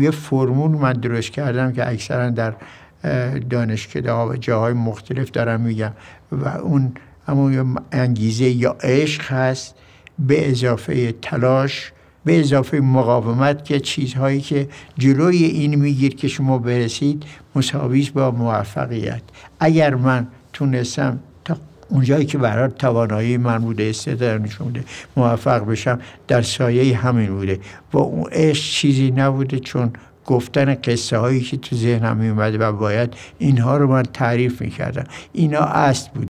یه فرمول من درست کردم که اکثرا در دانشکده ها و جاهای مختلف دارم میگم و اون اما انگیزه یا عشق هست به اضافه تلاش به اضافه مقاومت که چیزهایی که جلوی این میگیر که شما برسید مساویس با موفقیت اگر من تونستم اونجایی که برای توانایی من بوده در نشون بوده موفق بشم در سایه همین بوده و اون عشق چیزی نبوده چون گفتن قصه هایی که تو ذهنم می اومده و باید اینها رو من تعریف میکردم اینا اصل بود